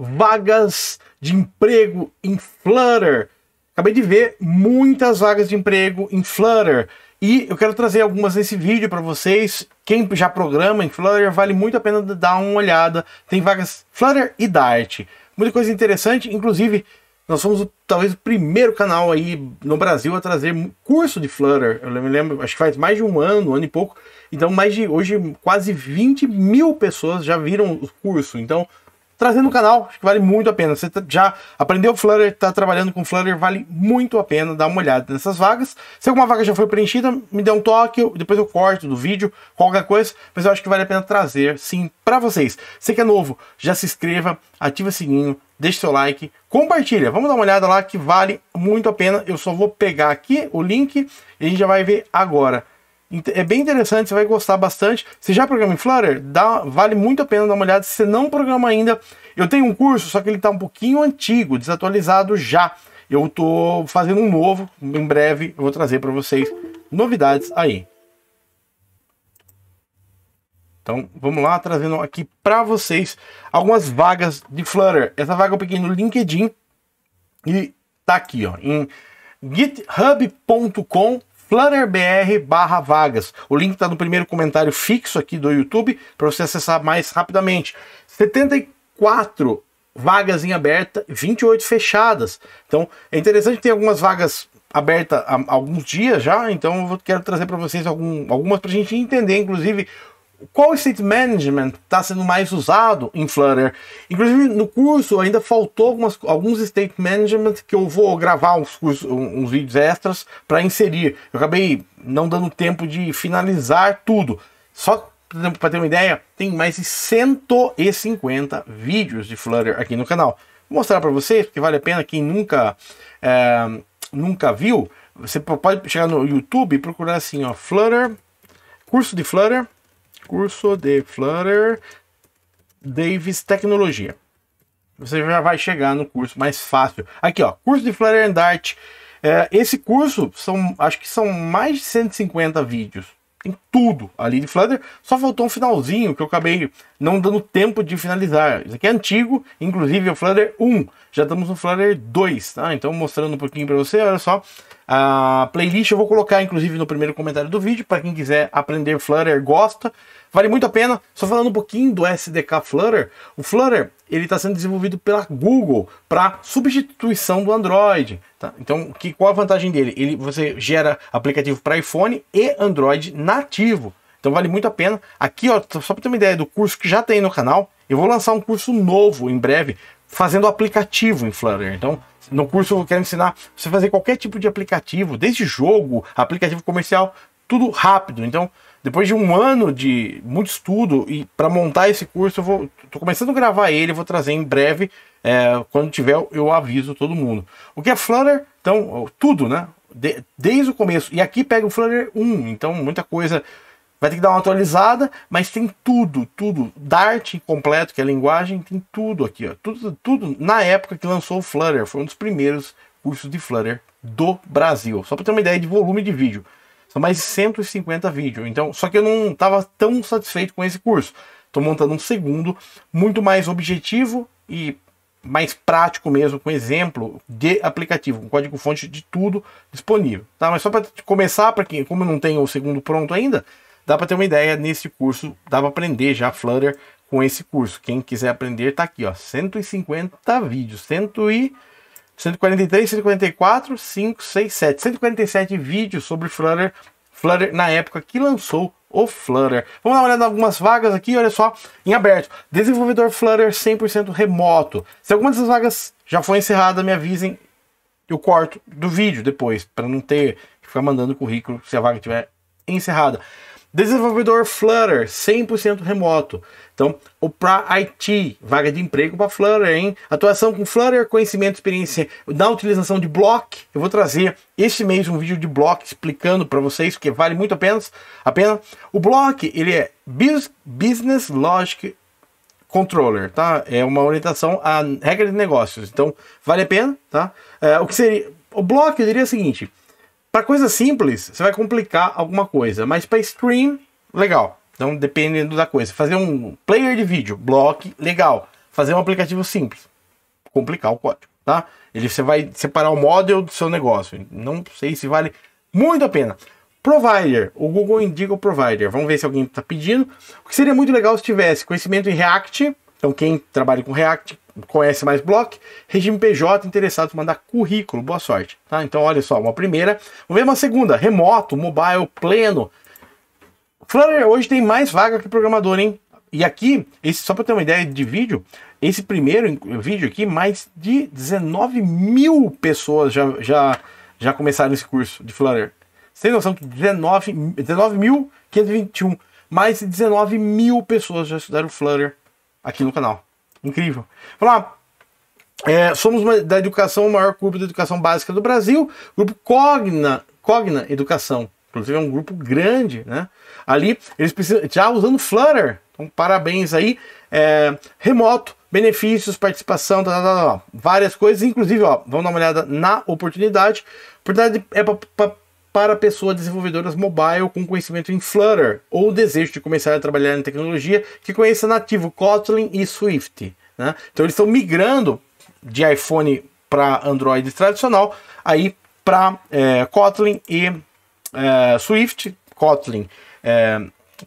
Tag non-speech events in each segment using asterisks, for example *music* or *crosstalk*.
vagas de emprego em Flutter. Acabei de ver muitas vagas de emprego em Flutter. E eu quero trazer algumas nesse vídeo para vocês. Quem já programa em Flutter, vale muito a pena dar uma olhada. Tem vagas Flutter e Dart. Muita coisa interessante, inclusive nós fomos talvez o primeiro canal aí no Brasil a trazer curso de Flutter. Eu me lembro, acho que faz mais de um ano, um ano e pouco. Então, mais de hoje, quase 20 mil pessoas já viram o curso. Então, trazendo o canal, acho que vale muito a pena. Você tá, já aprendeu Flutter, está trabalhando com Flutter, vale muito a pena dar uma olhada nessas vagas. Se alguma vaga já foi preenchida, me dê um toque, depois eu corto do vídeo, qualquer coisa, mas eu acho que vale a pena trazer sim para vocês. Você que é novo, já se inscreva, ativa o sininho, deixa seu like, compartilha. Vamos dar uma olhada lá que vale muito a pena. Eu só vou pegar aqui o link e a gente já vai ver agora. É bem interessante, você vai gostar bastante. Se já programa em Flutter, dá, vale muito a pena dar uma olhada. Se você não programa ainda, eu tenho um curso, só que ele está um pouquinho antigo, desatualizado já. Eu estou fazendo um novo, em breve eu vou trazer para vocês novidades aí. Então vamos lá, trazendo aqui para vocês algumas vagas de Flutter. Essa vaga eu peguei no LinkedIn e tá aqui ó, em github.com plannerbr barra vagas. O link está no primeiro comentário fixo aqui do YouTube para você acessar mais rapidamente. 74 vagas em aberta, 28 fechadas. Então é interessante ter tem algumas vagas abertas há alguns dias já, então eu quero trazer para vocês algum, algumas para a gente entender, inclusive, qual state management está sendo mais usado em Flutter. Inclusive, no curso ainda faltou algumas, alguns state management que eu vou gravar uns, cursos, uns vídeos extras para inserir. Eu acabei não dando tempo de finalizar tudo. Só para ter uma ideia, tem mais de 150 vídeos de Flutter aqui no canal. Vou mostrar para vocês, porque vale a pena quem nunca, é, nunca viu. Você pode chegar no YouTube e procurar assim, ó, Flutter, curso de Flutter, curso de Flutter Davis Tecnologia. Você já vai chegar no curso mais fácil. Aqui, ó, curso de Flutter and Dart. É, esse curso são, acho que são mais de 150 vídeos. Tem tudo ali de Flutter. Só faltou um finalzinho que eu acabei não dando tempo de finalizar. Isso aqui é antigo, inclusive é o Flutter 1 já estamos no Flutter 2, tá? Então mostrando um pouquinho para você, olha só, a playlist eu vou colocar inclusive no primeiro comentário do vídeo, para quem quiser aprender Flutter, gosta, vale muito a pena. Só falando um pouquinho do SDK Flutter, o Flutter, ele está sendo desenvolvido pela Google para substituição do Android, tá? Então, que qual a vantagem dele? Ele você gera aplicativo para iPhone e Android nativo. Então vale muito a pena. Aqui, ó, só para ter uma ideia do curso que já tem no canal, eu vou lançar um curso novo em breve fazendo aplicativo em Flutter. Então, no curso eu quero ensinar você fazer qualquer tipo de aplicativo, desde jogo, aplicativo comercial, tudo rápido. Então, depois de um ano de muito estudo e para montar esse curso, eu vou tô começando a gravar ele, vou trazer em breve. É, quando tiver, eu aviso todo mundo. O que é Flutter? Então, tudo, né? De, desde o começo. E aqui pega o Flutter 1, então muita coisa Vai ter que dar uma atualizada, mas tem tudo, tudo. Dart completo, que é a linguagem, tem tudo aqui, ó. Tudo, tudo na época que lançou o Flutter. Foi um dos primeiros cursos de Flutter do Brasil. Só para ter uma ideia de volume de vídeo. São mais de 150 vídeos. Então, só que eu não estava tão satisfeito com esse curso. Estou montando um segundo, muito mais objetivo e mais prático mesmo, com exemplo de aplicativo, com código-fonte de tudo disponível. Tá? Mas só para começar, para quem, como eu não tenho o segundo pronto ainda, Dá para ter uma ideia nesse curso, dá para aprender já Flutter com esse curso. Quem quiser aprender tá aqui, ó, 150 vídeos, 100 e 143, 144, 5, 6, 7, 147 vídeos sobre Flutter, Flutter na época que lançou o Flutter. Vamos dar uma olhada em algumas vagas aqui, olha só, em aberto. Desenvolvedor Flutter 100% remoto. Se alguma dessas vagas já foi encerrada, me avisem. Eu corto do vídeo depois, para não ter que ficar mandando currículo se a vaga estiver encerrada. Desenvolvedor Flutter, 100% remoto. Então, o para IT, vaga de emprego para Flutter, hein? Atuação com Flutter, conhecimento, experiência na utilização de Block. Eu vou trazer este mês um vídeo de Block explicando para vocês, porque vale muito a pena. A pena. O Block, ele é Business Logic Controller, tá? É uma orientação a regra de negócios. Então, vale a pena, tá? É, o que seria... O Block, eu diria o seguinte... Para coisa simples, você vai complicar alguma coisa, mas para stream, legal. Então, dependendo da coisa. Fazer um player de vídeo, block, legal. Fazer um aplicativo simples, complicar o código, tá? Ele você vai separar o model do seu negócio. Não sei se vale muito a pena. Provider, o Google indica o provider. Vamos ver se alguém está pedindo. O que seria muito legal se tivesse conhecimento em React então, quem trabalha com React conhece mais Block, regime PJ, interessado em mandar currículo, boa sorte. Tá? Então, olha só, uma primeira. Vamos ver uma segunda, remoto, mobile, pleno. Flutter hoje tem mais vaga que programador, hein? E aqui, esse, só para ter uma ideia de vídeo, esse primeiro vídeo aqui, mais de 19 mil pessoas já, já, já começaram esse curso de Flutter. Você tem noção que 19.521, 19 mais de 19 mil pessoas já estudaram Flutter aqui no canal. Incrível. Vamos lá. É, somos uma, da educação, o maior grupo de educação básica do Brasil, grupo Cogna, Cogna Educação. Inclusive é um grupo grande, né? Ali eles precisam, já usando Flutter. Então, parabéns aí. É, remoto, benefícios, participação, tá, tá, tá, tá várias coisas. Inclusive, ó, vamos dar uma olhada na oportunidade. oportunidade é para para pessoas desenvolvedoras mobile com conhecimento em Flutter ou desejo de começar a trabalhar em tecnologia que conheça nativo Kotlin e Swift. Né? Então eles estão migrando de iPhone para Android tradicional aí para é, Kotlin e é, Swift, Kotlin. É,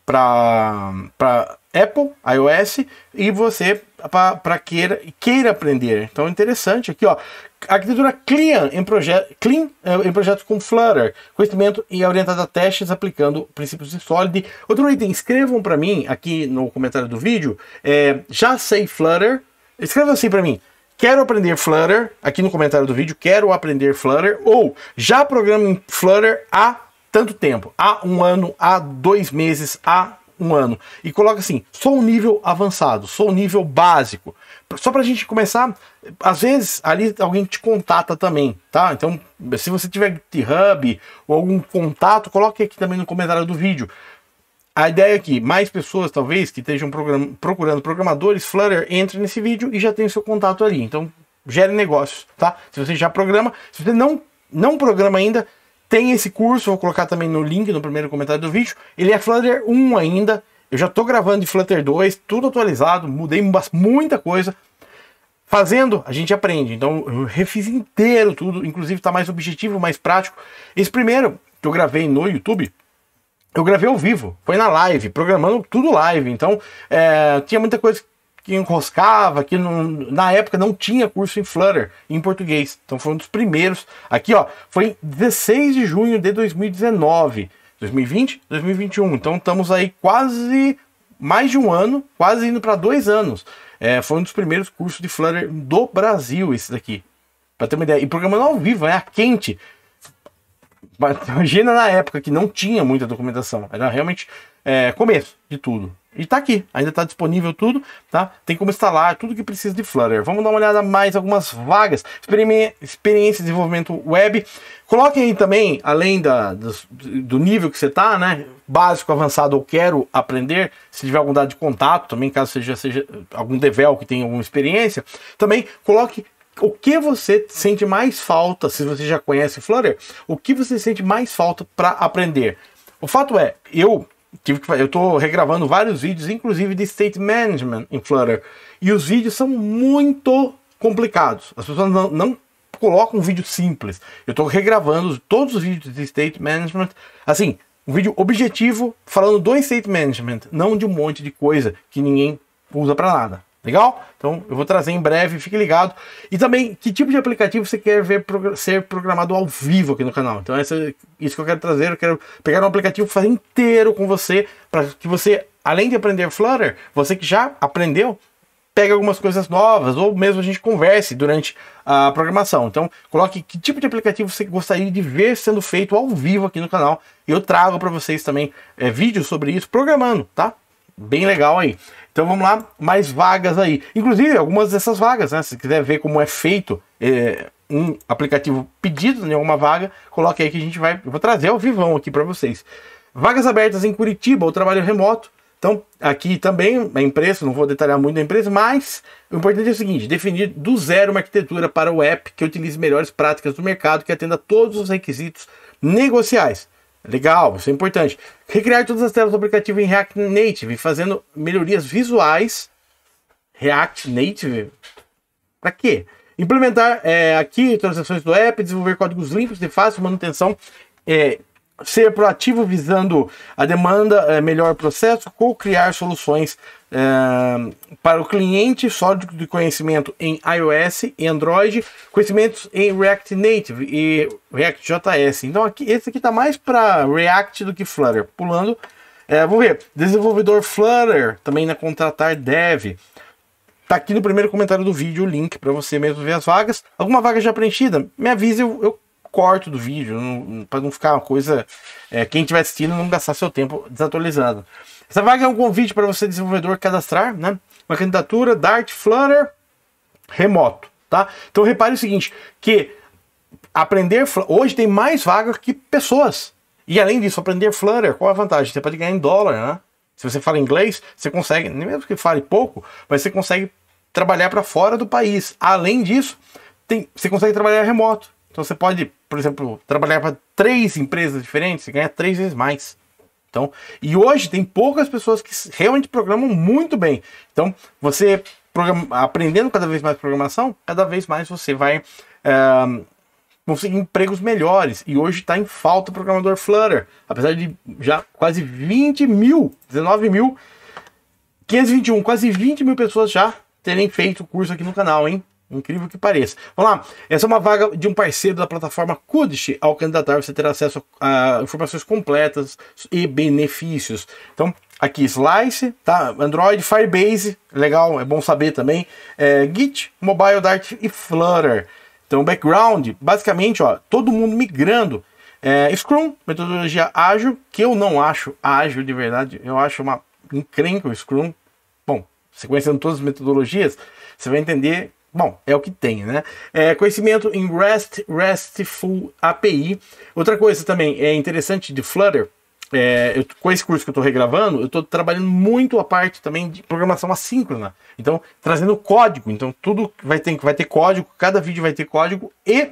para Apple, iOS, e você para queira, queira aprender. Então, interessante aqui, ó. Arquitetura clean em, projeto, clean eh, em projetos com Flutter, conhecimento e orientada a testes aplicando princípios de Solid. Outro item, escrevam para mim aqui no comentário do vídeo, é, já sei Flutter, escrevam assim para mim, quero aprender Flutter, aqui no comentário do vídeo, quero aprender Flutter, ou já programa em Flutter há tanto tempo, há um ano, há dois meses, há um ano. E coloca assim: sou um nível avançado, sou um nível básico. Só para a gente começar, às vezes ali alguém te contata também, tá? Então, se você tiver GitHub ou algum contato, coloque aqui também no comentário do vídeo. A ideia é que mais pessoas, talvez, que estejam program procurando programadores, Flutter entre nesse vídeo e já tem o seu contato ali. Então, gere negócios, tá? Se você já programa, se você não, não programa ainda, tem esse curso, vou colocar também no link no primeiro comentário do vídeo. Ele é Flutter 1 ainda. Eu já estou gravando de Flutter 2, tudo atualizado, mudei muita coisa. Fazendo, a gente aprende. Então, eu refiz inteiro tudo, inclusive está mais objetivo, mais prático. Esse primeiro que eu gravei no YouTube, eu gravei ao vivo, foi na live, programando tudo live. Então, é, tinha muita coisa que enroscava, que não, na época não tinha curso em Flutter em português. Então foi um dos primeiros. Aqui, ó, foi 16 de junho de 2019, 2020, 2021. Então estamos aí quase mais de um ano, quase indo para dois anos. É, foi um dos primeiros cursos de Flutter do Brasil, esse daqui. Para ter uma ideia. E programando ao vivo, é né? a quente. Imagina na época que não tinha muita documentação. Era realmente é, começo de tudo. E tá aqui, ainda tá disponível tudo, tá? Tem como instalar tudo que precisa de Flutter. Vamos dar uma olhada mais algumas vagas, Experime, experiência de desenvolvimento web. Coloquem aí também, além da, do, do, nível que você tá, né? Básico, avançado ou quero aprender. Se tiver algum dado de contato também, caso seja, seja algum devel que tenha alguma experiência. Também coloque o que você sente mais falta, se você já conhece Flutter, o que você sente mais falta para aprender. O fato é, eu tive que eu estou regravando vários vídeos, inclusive de state management em Flutter. E os vídeos são muito complicados. As pessoas não, não colocam um vídeo simples. Eu estou regravando todos os vídeos de state management, assim, um vídeo objetivo falando do state management, não de um monte de coisa que ninguém usa para nada. Legal? Então eu vou trazer em breve, fique ligado. E também, que tipo de aplicativo você quer ver ser programado ao vivo aqui no canal? Então, essa, isso que eu quero trazer. Eu quero pegar um aplicativo fazer inteiro com você, para que você, além de aprender Flutter, você que já aprendeu, pegue algumas coisas novas, ou mesmo a gente converse durante a programação. Então, coloque que tipo de aplicativo você gostaria de ver sendo feito ao vivo aqui no canal. E eu trago para vocês também é, vídeos sobre isso, programando, tá? Bem legal aí. Então vamos lá, mais vagas aí. Inclusive, algumas dessas vagas, né? Se quiser ver como é feito é, um aplicativo pedido em alguma vaga, coloque aí que a gente vai. Eu vou trazer ao vivão aqui para vocês. Vagas abertas em Curitiba, o trabalho é remoto. Então, aqui também a empresa, não vou detalhar muito a empresa, mas o importante é o seguinte: definir do zero uma arquitetura para o app que utilize melhores práticas do mercado, que atenda todos os requisitos negociais. Legal, isso é importante. Recriar todas as telas do aplicativo em React Native, fazendo melhorias visuais. React Native? Para quê? Implementar é, aqui transações do app, desenvolver códigos limpos de fácil manutenção é, ser proativo visando a demanda, é, melhor processo, co-criar soluções é, para o cliente sólido de conhecimento em iOS e Android, conhecimentos em React Native e React JS Então aqui, esse aqui está mais para React do que Flutter. Pulando, é, vamos ver. Desenvolvedor Flutter também na contratar dev. Tá aqui no primeiro comentário do vídeo o link para você mesmo ver as vagas. Alguma vaga já preenchida? Me avise, eu, eu corto do vídeo, para não ficar uma coisa. É, quem estiver assistindo não gastar seu tempo desatualizando. Essa vaga é um convite para você, desenvolvedor, cadastrar né, uma candidatura Dart Flutter remoto. Tá? Então repare o seguinte: que aprender hoje tem mais vagas que pessoas. E além disso, aprender Flutter, qual a vantagem? Você pode ganhar em dólar, né? Se você fala inglês, você consegue, nem mesmo que fale pouco, mas você consegue trabalhar para fora do país. Além disso, tem, você consegue trabalhar remoto. Então você pode, por exemplo, trabalhar para três empresas diferentes e ganhar três vezes mais. Então, e hoje tem poucas pessoas que realmente programam muito bem. Então, você aprendendo cada vez mais programação, cada vez mais você vai conseguir empregos melhores. E hoje está em falta o programador Flutter, apesar de já quase 20 mil, 19 mil, 521, quase 20 mil pessoas já terem feito o curso aqui no canal, hein? Incrível que pareça. Vamos lá. Essa é uma vaga de um parceiro da plataforma Kudish. Ao candidatar, você terá acesso a informações completas e benefícios. Então, aqui Slice, tá? Android, Firebase, legal, é bom saber também. É, Git, Mobile Dart e Flutter. Então, background, basicamente, ó, todo mundo migrando. É, Scrum, metodologia ágil, que eu não acho ágil de verdade, eu acho uma encrenca o Scrum. Bom, você conhecendo todas as metodologias, você vai entender Bom, é o que tem, né? É, conhecimento em REST, RESTful API. Outra coisa também é interessante de Flutter, é, eu, com esse curso que eu estou regravando, eu estou trabalhando muito a parte também de programação assíncrona. Então, trazendo código. Então, tudo vai ter, vai ter código, cada vídeo vai ter código e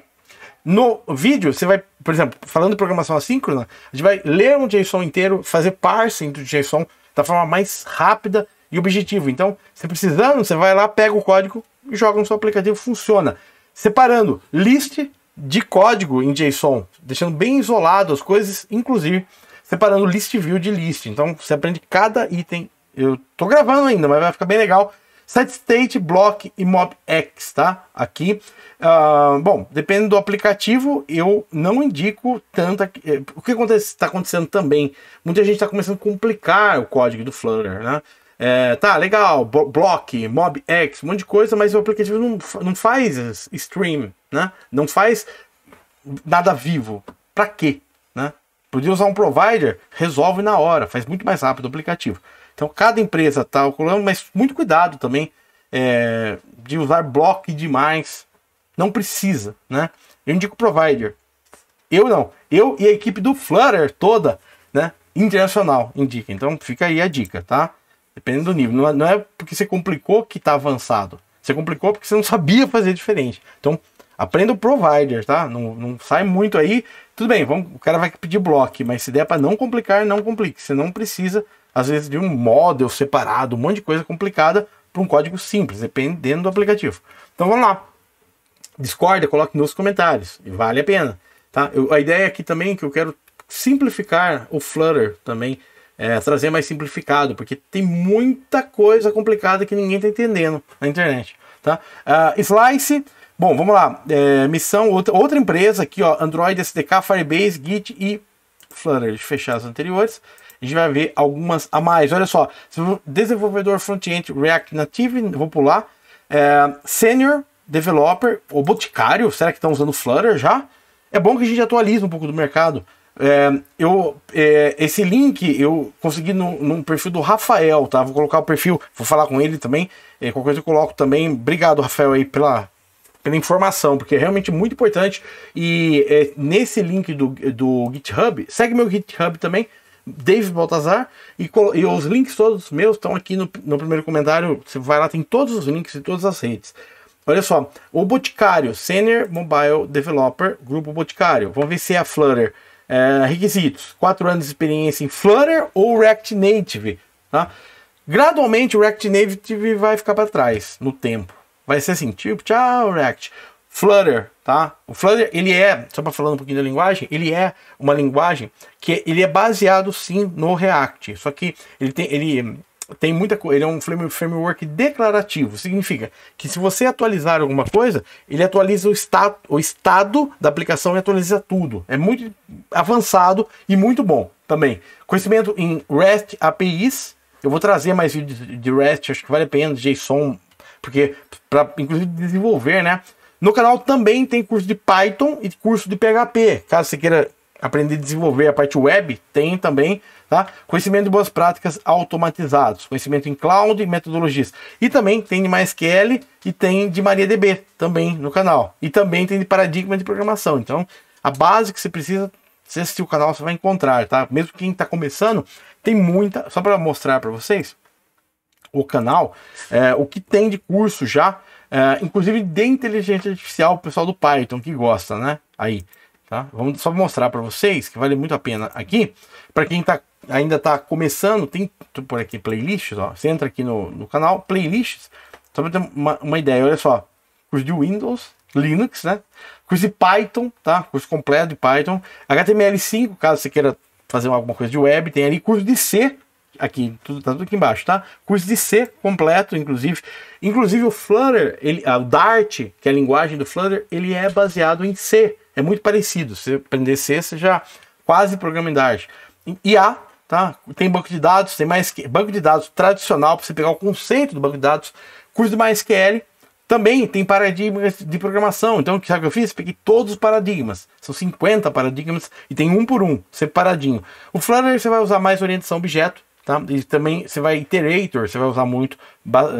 no vídeo, você vai, por exemplo, falando de programação assíncrona, a gente vai ler um JSON inteiro, fazer parsing do JSON da forma mais rápida e objetiva. Então, você precisando, você vai lá, pega o código, joga no seu aplicativo, funciona. Separando list de código em JSON, deixando bem isolado as coisas, inclusive separando list view de list. Então você aprende cada item. Eu tô gravando ainda, mas vai ficar bem legal. Set state, block e mob X tá? Aqui. Uh, bom, dependendo do aplicativo, eu não indico tanta. É, o que está acontecendo também? Muita gente está começando a complicar o código do Flutter, né? É, tá, legal, Block, MobX, um monte de coisa, mas o aplicativo não, não faz stream, né? Não faz nada vivo. Pra quê? Né? Podia usar um provider, resolve na hora, faz muito mais rápido o aplicativo. Então cada empresa tá calculando, mas muito cuidado também é, de usar block demais. Não precisa, né? Eu indico provider. Eu não. Eu e a equipe do Flutter toda, né? Internacional indica. Então fica aí a dica, tá? Dependendo do nível. Não é, não é porque você complicou que está avançado. Você complicou porque você não sabia fazer diferente. Então, aprenda o provider, tá? Não, não sai muito aí. Tudo bem, vamos, o cara vai pedir bloco, mas se der para não complicar, não complique. Você não precisa, às vezes, de um model separado, um monte de coisa complicada para um código simples, dependendo do aplicativo. Então vamos lá. Discorda, coloque nos comentários. Vale a pena. Tá? Eu, a ideia aqui também é que eu quero simplificar o Flutter também é, trazer mais simplificado, porque tem muita coisa complicada que ninguém está entendendo na internet. Tá? Uh, Slice, bom, vamos lá. É, missão, outra, outra empresa aqui, ó, Android, SDK, Firebase, Git e Flutter. Deixa eu fechar as anteriores. A gente vai ver algumas a mais. Olha só, desenvolvedor front-end React Native, vou pular. É, senior Developer, o Boticário, será que estão usando Flutter já? É bom que a gente atualize um pouco do mercado. É, eu, é, esse link eu consegui no, no perfil do Rafael, tá? Vou colocar o perfil, vou falar com ele também. É, qualquer coisa eu coloco também. Obrigado, Rafael, aí pela, pela informação, porque é realmente muito importante. E é, nesse link do, do GitHub, segue meu GitHub também, David Baltazar, e, e os links todos meus estão aqui no, no primeiro comentário. Você vai lá, tem todos os links de todas as redes. Olha só, o Boticário, Senior Mobile Developer, Grupo Boticário. Vamos ver se é a Flutter. É, requisitos: 4 anos de experiência em Flutter ou React Native. Tá? Gradualmente o React Native vai ficar para trás no tempo. Vai ser assim, tipo, tchau React. Flutter, tá? O Flutter, ele é, só para falar um pouquinho da linguagem, ele é uma linguagem que ele é baseado sim no React, só que ele tem ele tem muita Ele é um framework declarativo. Significa que se você atualizar alguma coisa, ele atualiza o, esta, o estado da aplicação e atualiza tudo. É muito avançado e muito bom também. Conhecimento em REST APIs. Eu vou trazer mais vídeos de REST, acho que vale a pena, JSON, porque para inclusive desenvolver, né? No canal também tem curso de Python e curso de PHP. Caso você queira aprender a desenvolver a parte web, tem também Tá? Conhecimento de boas práticas automatizados, conhecimento em cloud e metodologias. E também tem de MySQL e tem de MariaDB também no canal. E também tem de paradigma de programação. Então, a base que você precisa, se assistir o canal, você vai encontrar, tá? Mesmo quem está começando, tem muita. Só para mostrar para vocês o canal, é, o que tem de curso já, é, inclusive de inteligência artificial, o pessoal do Python que gosta, né? Aí. Tá? Vamos só mostrar para vocês que vale muito a pena aqui. Para quem tá, ainda está começando, tem por aqui playlists. Ó. Você entra aqui no, no canal, playlists. Só para ter uma, uma ideia, olha só. Curso de Windows, Linux, né? Curso de Python, tá? Curso completo de Python. HTML5, caso você queira fazer alguma coisa de web. Tem ali curso de C, aqui, tudo, tá tudo aqui embaixo, tá? Curso de C completo, inclusive. Inclusive o Flutter, ele, ah, o Dart, que é a linguagem do Flutter, ele é baseado em C é muito parecido. Se você aprender C, você já quase programa em Dart. IA, tá? Tem banco de dados, tem mais banco de dados tradicional para você pegar o conceito do banco de dados, curso de MySQL, também tem paradigmas de programação. Então, sabe o que eu fiz? Peguei todos os paradigmas. São 50 paradigmas e tem um por um, separadinho. O Flutter você vai usar mais orientação objeto, tá? E também você vai iterator, você vai usar muito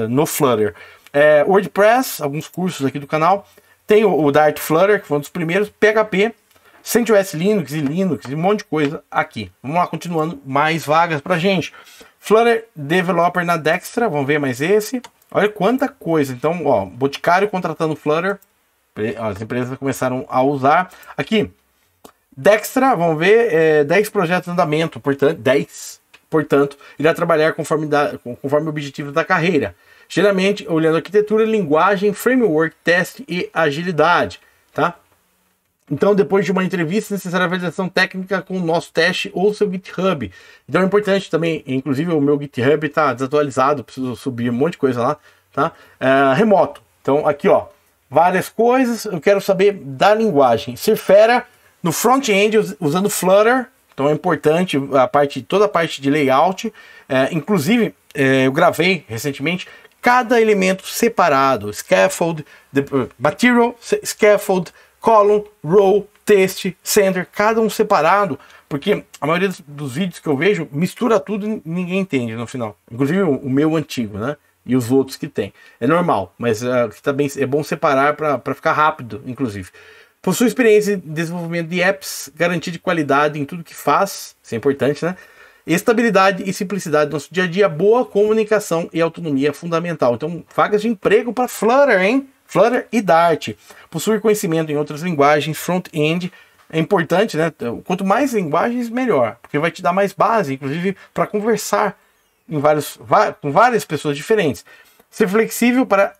no Flutter. É, WordPress, alguns cursos aqui do canal. Tem o, Dart Flutter, que foi um dos primeiros, PHP, CentOS Linux e Linux e um monte de coisa aqui. Vamos lá, continuando, mais vagas para gente. Flutter Developer na Dextra, vamos ver mais esse. Olha quanta coisa. Então, ó, Boticário contratando Flutter, as empresas começaram a usar. Aqui, Dextra, vamos ver, é, 10 projetos em andamento, portanto, 10, portanto, irá trabalhar conforme, da, conforme objetivos da carreira. Geralmente, olhando arquitetura, linguagem, framework, teste e agilidade, tá? Então, depois de uma entrevista, é necessária a validação técnica com o nosso teste ou seu GitHub. Então, é importante também, inclusive o meu GitHub está desatualizado, preciso subir um monte de coisa lá, tá? É, remoto. Então, aqui, ó, várias coisas. Eu quero saber da linguagem. Ser fera no front-end usando Flutter. Então, é importante a parte, toda a parte de layout. É, inclusive, é, eu gravei recentemente cada elemento separado: scaffold, the, eh, material, scaffold, column, row, teste center, cada um separado, porque a maioria dos, dos vídeos que eu vejo mistura tudo e ninguém entende no final. Inclusive o, o meu antigo, né? E os outros que tem. É normal, mas uh, tá bem, é bom separar para ficar rápido, inclusive. Possui experiência em desenvolvimento de apps, garantia de qualidade em tudo que faz, isso é importante, né? Estabilidade e simplicidade do nosso dia a dia, boa comunicação e autonomia é fundamental. Então, vagas de emprego para Flutter, hein? Flutter e Dart. Possuir conhecimento em outras linguagens, front-end, é importante, né? Quanto mais linguagens, melhor, porque vai te dar mais base, inclusive, para conversar em vários, com várias pessoas diferentes. Ser flexível para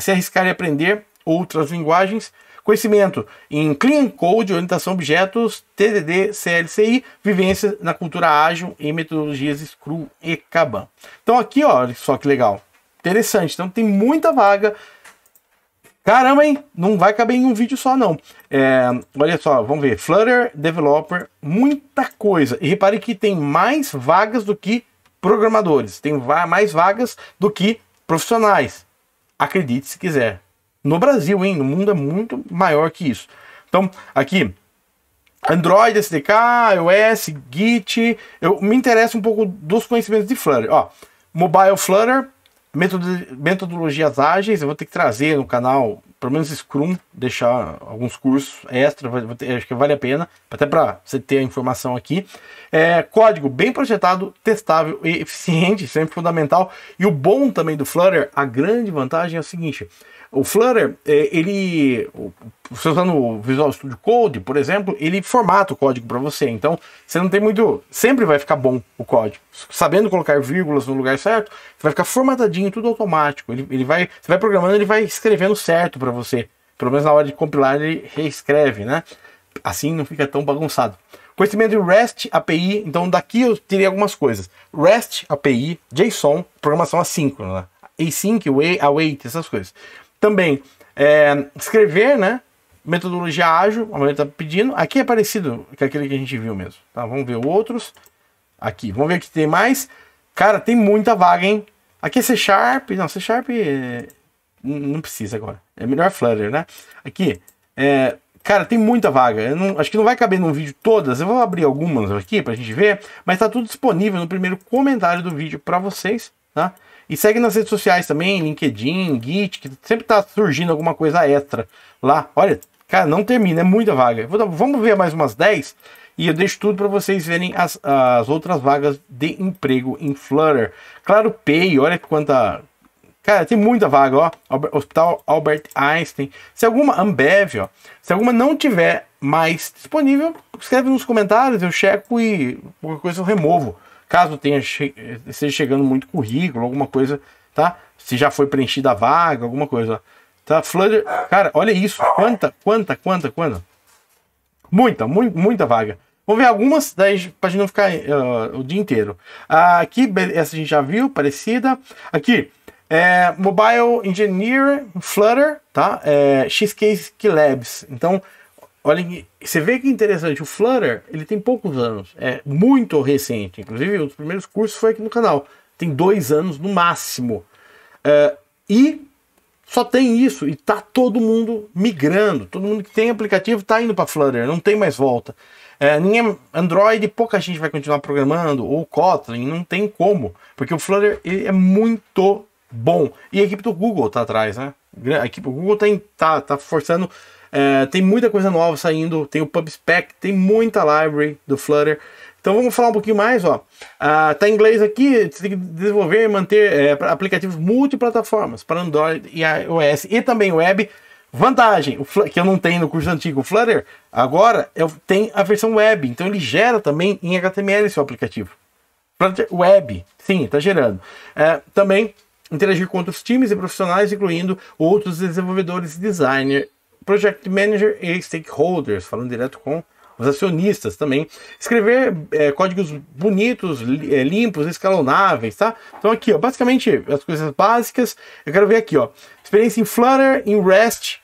se arriscar e aprender outras linguagens, Conhecimento em Clean Code, Orientação a Objetos, TDD, CLCI, Vivência na Cultura Ágil e Metodologias Scrum e Kanban. Então aqui, olha só que legal. Interessante. Então tem muita vaga. Caramba, hein? Não vai caber em um vídeo só, não. É, olha só, vamos ver. Flutter, Developer, muita coisa. E repare que tem mais vagas do que programadores. Tem mais vagas do que profissionais. Acredite se quiser. No Brasil, hein? No mundo é muito maior que isso. Então, aqui, Android, SDK, iOS, Git. Eu me interesso um pouco dos conhecimentos de Flutter. Ó, Mobile Flutter, metodologias ágeis. Eu vou ter que trazer no canal, pelo menos Scrum, deixar alguns cursos extra. Ter, acho que vale a pena, até para você ter a informação aqui. É, código bem projetado, testável e *laughs* eficiente, sempre fundamental. E o bom também do Flutter, a grande vantagem é o seguinte: o Flutter, é, ele, você usando o Visual Studio Code, por exemplo, ele formata o código para você. Então, você não tem muito, sempre vai ficar bom o código. Sabendo colocar vírgulas no lugar certo, vai ficar formatadinho, tudo automático. Ele, ele vai, você vai programando, ele vai escrevendo certo para você. Pelo menos na hora de compilar, ele reescreve, né? Assim não fica tão bagunçado. Conhecimento de REST API, então daqui eu tirei algumas coisas. REST API, JSON, programação assíncrona, né? async, await, essas coisas. Também, é, escrever, né? Metodologia ágil, a maioria está pedindo. Aqui é parecido com aquele que a gente viu mesmo. Tá? Vamos ver outros. Aqui, vamos ver o que tem mais. Cara, tem muita vaga, hein? Aqui é C Sharp. Não, C Sharp é... não precisa agora. É melhor Flutter, né? Aqui, é... cara, tem muita vaga. Não... acho que não vai caber num vídeo todas. Eu vou abrir algumas aqui pra gente ver. Mas tá tudo disponível no primeiro comentário do vídeo para vocês, tá? E segue nas redes sociais também, LinkedIn, Git, que sempre tá surgindo alguma coisa extra lá. Olha, cara, não termina, é muita vaga. vamos ver mais umas 10 e eu deixo tudo para vocês verem as, as outras vagas de emprego em Flutter. Claro, Pay, olha quanta. Cara, tem muita vaga, ó. Hospital Albert Einstein. Se alguma Ambev, ó. Se alguma não tiver mais disponível, escreve nos comentários, eu checo e qualquer coisa eu removo. Caso tenha che seja chegando muito currículo, alguma coisa, tá? Se já foi preenchida a vaga, alguma coisa, tá? Flutter, cara, olha isso. Quanta, quanta, quanta, quanta. Muita, mu muita vaga. Vamos ver algumas daí pra gente não ficar uh, o dia inteiro. Uh, aqui, essa a gente já viu, parecida. Aqui, é, Mobile Engineer Flutter, tá? É, XK Labs. Então, Olhem, você vê que interessante, o Flutter, ele tem poucos anos, é muito recente, inclusive um dos primeiros cursos foi aqui no canal, tem dois anos no máximo, uh, e só tem isso, e tá todo mundo migrando, todo mundo que tem aplicativo tá indo para Flutter, não tem mais volta. Uh, é, ninguém, Android, pouca gente vai continuar programando, ou Kotlin, não tem como, porque o Flutter ele é muito bom, e a equipe do Google tá atrás, né? A equipe do Google está tá, tá forçando é, tem muita coisa nova saindo, tem o PubSpec, tem muita library do Flutter. Então vamos falar um pouquinho mais, ó. Ah, tá em inglês aqui, você tem que desenvolver e manter é, aplicativos multiplataformas para Android e iOS e também web. Vantagem, Flutter, que eu não tenho no curso antigo, o Flutter, agora eu tenho a versão web, então ele gera também em HTML seu aplicativo. Flutter web, sim, está gerando. É, também interagir com outros times e profissionais, incluindo outros desenvolvedores e designers project manager e stakeholders, falando direto com os acionistas também. Escrever é, códigos bonitos, é, limpos, escalonáveis, tá? Então aqui, ó, basicamente as coisas básicas. Eu quero ver aqui, ó, experiência em Flutter, em REST,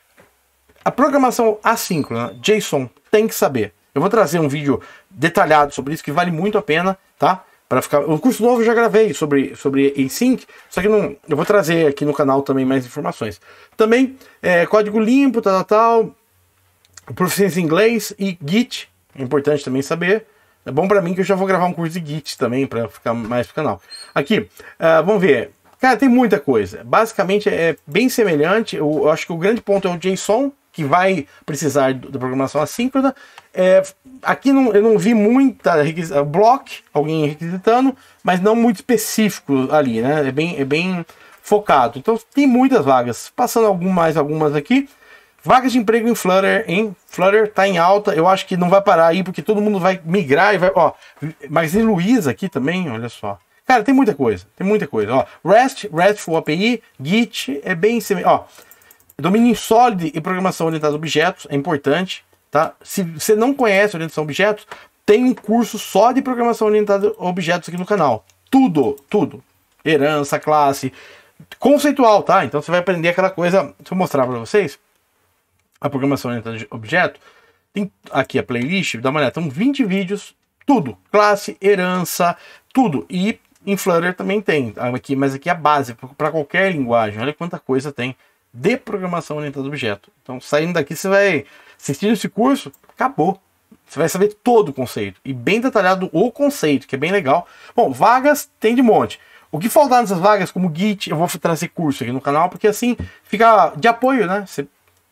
a programação assíncrona, JSON, tem que saber. Eu vou trazer um vídeo detalhado sobre isso que vale muito a pena, tá? para ficar. o curso novo eu já gravei sobre, sobre async, só que não, eu vou trazer aqui no canal também mais informações. Também é, código limpo, tal, tal, tal, proficiência em inglês e Git, é importante também saber. É bom para mim que eu já vou gravar um curso de Git também para ficar mais pro canal. Aqui, uh, vamos ver. Cara, tem muita coisa. Basicamente é bem semelhante. Eu, eu acho que o grande ponto é o JSON, que vai precisar da programação assíncrona. É, aqui não, eu não vi muita é, block, alguém requisitando, mas não muito específico ali, né? É bem, é bem focado. Então tem muitas vagas. Passando algumas, mais algumas aqui. Vagas de emprego em Flutter, em Flutter tá em alta. Eu acho que não vai parar aí, porque todo mundo vai migrar e vai. Ó, Magazine Luiza aqui também, olha só. Cara, tem muita coisa, tem muita coisa. Ó, REST, RESTful API, Git, é bem semelhante. Domínio sólido e programação orientada a objetos é importante, tá? Se você não conhece orientação a objetos, tem um curso só de programação orientada a objetos aqui no canal. Tudo, tudo. Herança, classe, conceitual, tá? Então você vai aprender aquela coisa, deixa eu mostrar para vocês. A programação orientada a objeto, tem aqui a playlist, dá uma olhada, são então, 20 vídeos, tudo, classe, herança, tudo. E em Flutter também tem, aqui, mas aqui é a base para qualquer linguagem. Olha quanta coisa tem de programação orientada a objeto. Então, saindo daqui, você vai assistindo esse curso, acabou. Você vai saber todo o conceito e bem detalhado o conceito, que é bem legal. Bom, vagas tem de monte. O que faltar nessas vagas, como Git, eu vou trazer curso aqui no canal, porque assim fica de apoio, né? Você,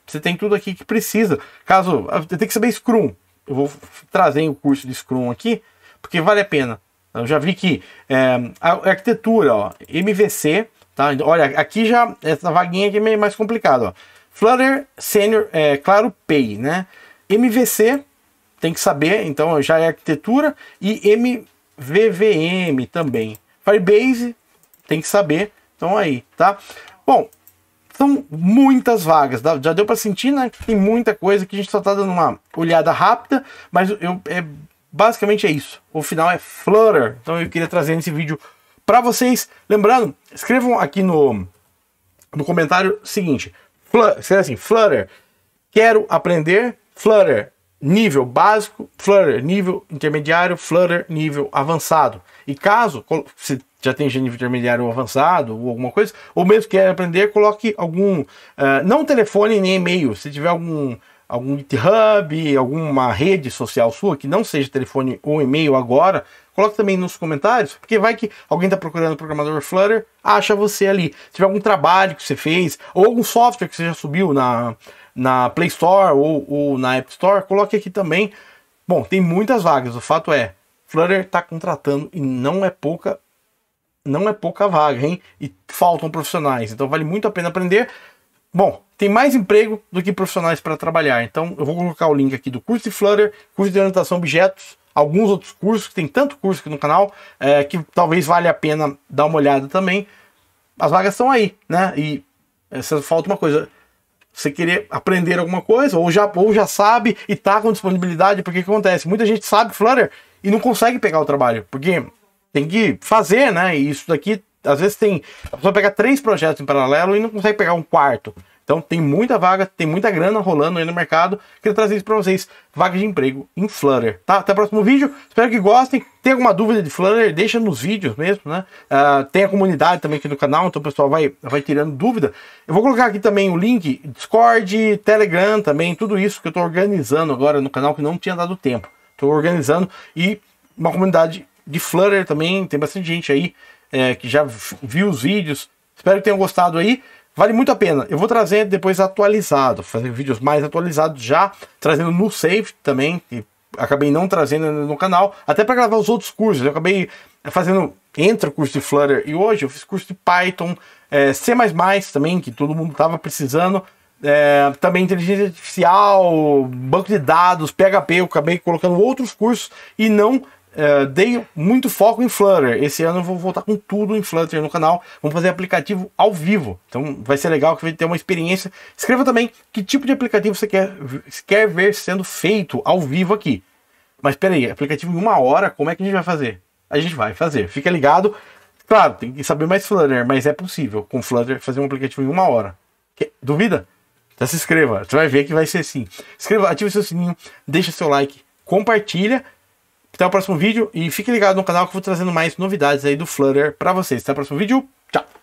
você tem tudo aqui que precisa. Caso. Tem que saber Scrum. Eu vou trazer o curso de Scrum aqui, porque vale a pena. Eu já vi que é, a arquitetura, ó, MVC, Tá? Olha, aqui já, essa vaguinha aqui é meio mais complicada. Ó. Flutter Senior, é, claro, Pay, né? MVC, tem que saber, então já é arquitetura. E MVVM também. Firebase, tem que saber. Então aí, tá? Bom, são muitas vagas, já deu para sentir, né? Tem muita coisa que a gente só tá dando uma olhada rápida, mas eu, é, basicamente é isso. O final é Flutter, então eu queria trazer nesse vídeo para vocês. Lembrando, escrevam aqui no, no comentário seguinte: escreve assim, Flutter, quero aprender Flutter nível básico, Flutter nível intermediário, Flutter nível avançado. E caso se já tenha nível intermediário ou avançado ou alguma coisa, ou mesmo quer aprender, coloque algum, uh, não telefone nem e-mail, se tiver algum algum GitHub, alguma rede social sua, que não seja telefone ou e-mail agora, coloque também nos comentários, porque vai que alguém está procurando programador Flutter, acha você ali. Se tiver algum trabalho que você fez, ou algum software que você já subiu na, na Play Store ou, ou na App Store, coloque aqui também. Bom, tem muitas vagas, o fato é, Flutter está contratando e não é pouca não é pouca vaga, hein? E faltam profissionais, então vale muito a pena aprender. Bom, tem mais emprego do que profissionais para trabalhar. Então, eu vou colocar o link aqui do curso de Flutter, curso de orientação a objetos, alguns outros cursos, tem tanto curso aqui no canal, é, que talvez valha a pena dar uma olhada também. As vagas estão aí, né? E é, falta uma coisa. Você querer aprender alguma coisa, ou já, ou já sabe e tá com disponibilidade, porque que acontece? Muita gente sabe Flutter e não consegue pegar o trabalho, porque tem que fazer, né? E isso daqui às vezes tem. A pessoa pega três projetos em paralelo e não consegue pegar um quarto. Então tem muita vaga, tem muita grana rolando aí no mercado. Queria trazer isso para vocês, vaga de emprego em Flutter, tá? Até o próximo vídeo. Espero que gostem. Tem alguma dúvida de Flutter, deixa nos vídeos mesmo, né? Uh, tem a comunidade também aqui no canal, então o pessoal vai, vai tirando dúvida. Eu vou colocar aqui também o link Discord, Telegram também, tudo isso que eu estou organizando agora no canal que não tinha dado tempo. Estou organizando e uma comunidade de Flutter também, tem bastante gente aí é, que já viu os vídeos. Espero que tenham gostado aí. Vale muito a pena. Eu vou trazer depois atualizado, fazer vídeos mais atualizados já, trazendo no save também, que acabei não trazendo no canal, até para gravar os outros cursos. Eu acabei fazendo entre o curso de Flutter e hoje eu fiz curso de Python, é, C++ também, que todo mundo estava precisando. É, também inteligência artificial, banco de dados, PHP, eu acabei colocando outros cursos e não Uh, dei muito foco em Flutter. Esse ano eu vou voltar com tudo em Flutter no canal. Vamos fazer aplicativo ao vivo. Então vai ser legal que vai ter uma experiência. Escreva também que tipo de aplicativo você quer, quer ver sendo feito ao vivo aqui. Mas peraí, aplicativo em uma hora, como é que a gente vai fazer? A gente vai fazer. Fica ligado. Claro, tem que saber mais Flutter, mas é possível com Flutter fazer um aplicativo em uma hora. Quer? Duvida? Então se inscreva. Você vai ver que vai ser assim. Escreva, ative seu sininho, deixa seu like, compartilha até o próximo vídeo e fique ligado no canal que eu vou trazendo mais novidades aí do Flutter para vocês. Até o próximo vídeo. Tchau.